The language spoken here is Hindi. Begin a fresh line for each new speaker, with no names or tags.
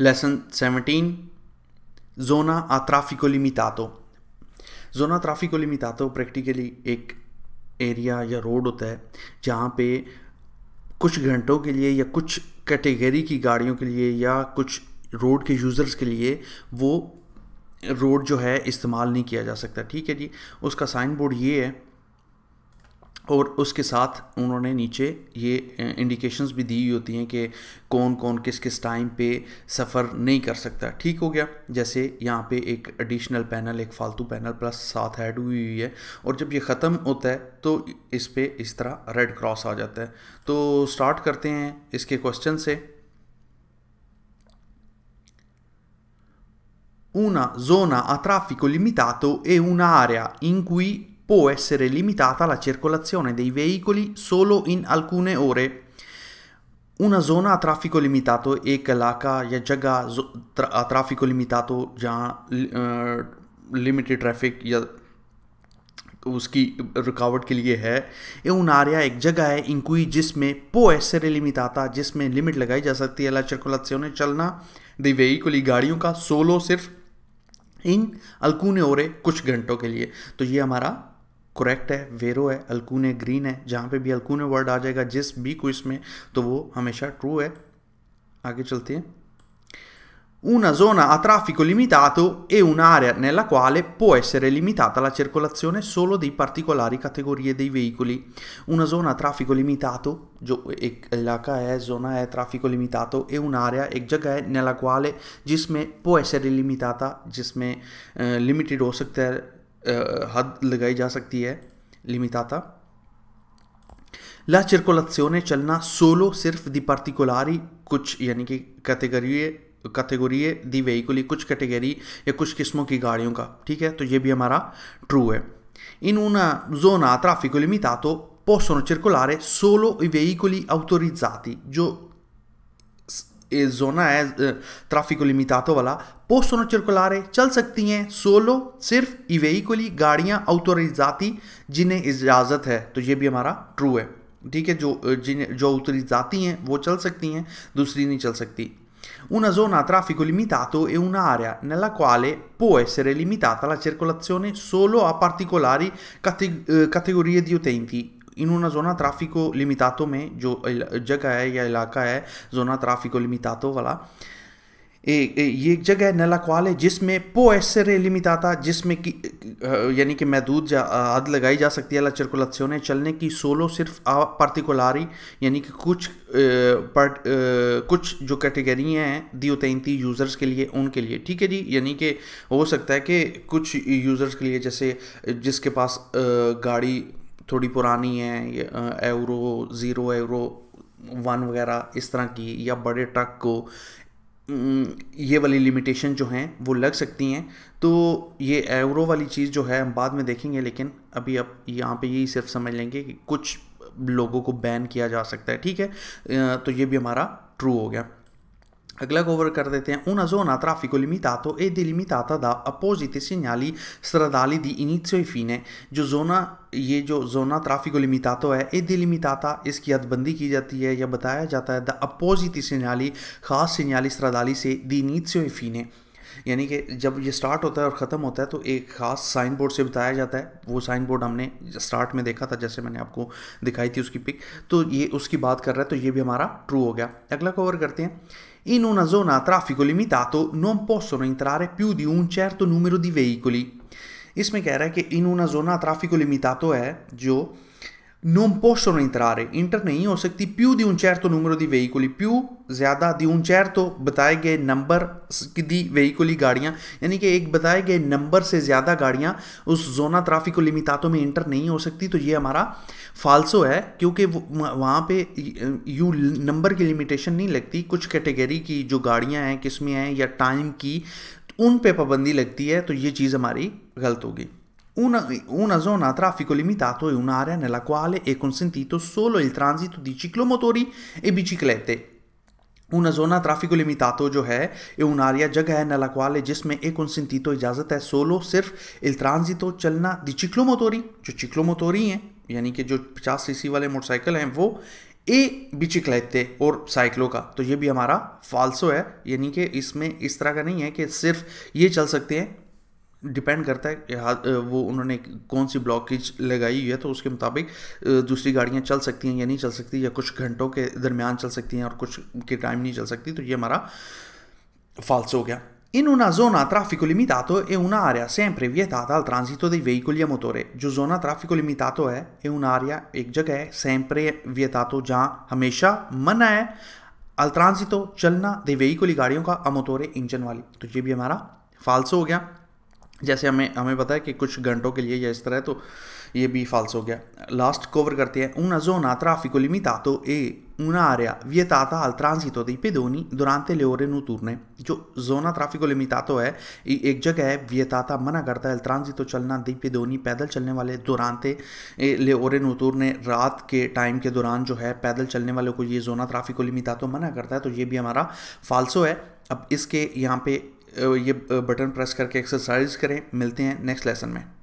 लेसन 17 जोना a traffico limitato. जोना ट्राफिको लिमिटातो प्रैक्टिकली एक एरिया या रोड होता है जहाँ पे कुछ घंटों के लिए या कुछ कैटेगरी की गाड़ियों के लिए या कुछ रोड के यूज़र्स के लिए वो रोड जो है इस्तेमाल नहीं किया जा सकता ठीक है जी उसका साइन बोर्ड ये है और उसके साथ उन्होंने नीचे ये इंडिकेशंस भी दी हुई होती हैं कि कौन कौन किस किस टाइम पे सफ़र नहीं कर सकता ठीक हो गया जैसे यहाँ पे एक एडिशनल पैनल एक फालतू पैनल प्लस साथ ऐड हुई हुई है और जब ये ख़त्म होता है तो इस पर इस तरह रेड क्रॉस आ जाता है तो स्टार्ट करते हैं इसके क्वेश्चन से Una zona a traffico limitato è e un'area in cui può essere limitata la circolazione dei veicoli solo in alcune ore. Una zona a traffico limitato e Kalaka Yajaga a traffico limitato già uh, limited traffic ya, उसकी रुकावट के लिए है ये un area एक जगह है in cui जिसमें può essere limitata जिसमें limit लगाई जा सकती है la circolazione चलना dei veicoli गाड़ियों का solo सिर्फ इन alcune ore कुछ घंटों के लिए तो ये हमारा करेक्ट है वेरो है अलकून है ग्रीन है जहाँ पे भी अलकून वर्ड आ जाएगा जिस भी क्विज में तो वो हमेशा ट्रू है आगे चलते हैं una zona a traffico limitato è un'area nella quale può essere limitata la circolazione solo di particolari categorie dei veicoli. Una zona a traffico limitato, l'H è zona è traffico limitato, è un'area, एक जगह nella quale जिसमें può essere limitata, जिसमें लिमिटेड हो सकता है eh, had लगाई जा सकती è limitata. La circolazione c'è cioè solo सिर्फ di particolari कुछ यानी कि categorie कैटेगरी दी व्हीकल कुछ कैटेगरी या कुछ किस्मों की गाड़ियों का ठीक है तो ये भी हमारा ट्रू है In una zona a traffico limitato possono circolare solo i veicoli autorizzati, ए जोना है traffico limitato, लिमिटातो वाला पोस्टों सर्कुलारें चल सकती हैं सोलो सिर्फ इवेइकली गाड़ियाँ अवतरिजाती जिन्हें इजाज़त है तो ये भी हमारा ट्रू है ठीक है जो जिन जो autorizzati हैं वो चल सकती हैं दूसरी नहीं चल सकती Una zona a traffico limitato è un'area nella quale può essere limitata la circolazione solo a particolari cate- eh, categorie di utenti इन्होंने जोना zona traffico limitato में जो जगह है या इलाका है जोना ट्राफिको लिमितातो वाला ए, ये एक जगह है नलाक्वाल है जिसमें पो एसरे लिमिताता जिसमें कि यानी कि महदूद हद लगाई जा सकती है ला चरकुलत्सियों ने चलने की सोलो सिर्फ पर्टिकुलारी यानी कि कुछ पर कुछ जो कैटेगरियाँ हैं दियो तैंती यूज़र्स के लिए उनके लिए ठीक है जी यानी कि हो सकता है कि कुछ यूज़र्स के लिए जैसे जिसके पास गाड़ी थोड़ी पुरानी है एवरो ज़ीरो एवरो वन वगैरह इस तरह की या बड़े ट्रक को ये वाली लिमिटेशन जो हैं वो लग सकती हैं तो ये एवरो वाली चीज़ जो है हम बाद में देखेंगे लेकिन अभी अब यहाँ पे यही सिर्फ समझ लेंगे कि कुछ लोगों को बैन किया जा सकता है ठीक है तो ये भी हमारा ट्रू हो गया अगला Gla cover cardete una zona a traffico limitato e delimitata da appositi सरदाली the di से e fine जो जोना ये जो जोना ट्रैफिक लिमिटातो है ये e डिलिमिटाता इसकी हदबंदी की जाती है या बताया जाता है द अपोजिट सिनाली खास सिनाली सरदाली से दी नीतियो फीने यानी कि जब ये स्टार्ट होता है और ख़त्म होता है तो एक ख़ास साइन बोर्ड से बताया जाता है वो साइन बोर्ड हमने स्टार्ट में देखा था जैसे मैंने आपको दिखाई थी उसकी पिक तो ये उसकी बात कर रहा है तो ये भी हमारा ट्रू हो गया अगला कवर करते हैं in una zona a traffico limitato non possono entrare più di un certo numero di veicoli. Ismi che in una zona a traffico limitato è, Joe, non possono entrare, entrarne in सकती più di un certo numero di veicoli, più ज़्यादा दी उन तो बताए गए नंबर दी वहीकुली गाड़ियाँ यानी कि एक बताए गए नंबर से ज़्यादा गाड़ियाँ उस जोना ट्राफिको लिमितातों में इंटर नहीं हो सकती तो ये हमारा फालसो है क्योंकि वहाँ पे यू नंबर की लिमिटेशन नहीं लगती कुछ कैटेगरी की जो गाड़ियाँ हैं किस में हैं या टाइम की उन पे पाबंदी लगती है तो ये चीज़ हमारी गलत होगी una, una, zona a traffico limitato è un'area nella quale è consentito solo il transito di ciclomotori e biciclette. Una zona a traffico limitato जो है ये un'area जगह है नला quale जिसमें ए consentito e है सोलो सिर्फ il transito चलना दी चिक्लोमोटोरी जो चिक्लोमोटोरी हैं यानी कि जो 50 सीसी वाले मोटरसाइकिल e वो ए बिचिकलेते और साइकिलों का तो ये भी हमारा फालसो है यानी कि इसमें इस तरह का नहीं है कि सिर्फ ये चल सकते हैं डिपेंड करता है कि वो उन्होंने कौन सी ब्लॉकेज लगाई हुई है तो उसके मुताबिक दूसरी गाड़ियाँ चल सकती हैं या नहीं चल सकती या कुछ घंटों के दरमियान चल सकती हैं और कुछ के टाइम नहीं चल सकती तो ये हमारा फॉल्स हो गया इन उना जोना ट्राफिको लिमिटातो ए उना आर्या से प्रेवियत आता ट्रांजिटो दे वेहिकुलिया मोतोरे जो जोना ट्राफिको लिमिटातो है ए उना आर्या एक जगह है सैम्प्रे वियतातो जहाँ हमेशा मना है अल्ट्रांसिटो चलना दे वेहिकुली गाड़ियों का अमोतोरे इंजन वाली तो ये भी हमारा फॉल्स हो गया जैसे हमें हमें पता है कि कुछ घंटों के लिए या इस तरह तो ये भी फॉल्स हो गया लास्ट कवर करते हैं ऊना जो ना ट्राफिको लिमी तातो ए ऊना आ रहा वे ताता हाल ट्रांसिटो दी पे दोनी दुरानते लेरे नू तुरने जो जोना ट्राफिको लिमी तातो है एक जगह है वे ताता मना करता है ट्रांसिटो तो चलना दी पे दोनी पैदल चलने वाले दुरानते लेरे नू तुरने रात के टाइम के दौरान जो है पैदल चलने वाले को ये जोना ट्राफिको लिमी तातो मना करता है तो ये भी हमारा फॉल्सो है अब इसके यहाँ पे ये बटन प्रेस करके एक्सरसाइज करें मिलते हैं नेक्स्ट लेसन में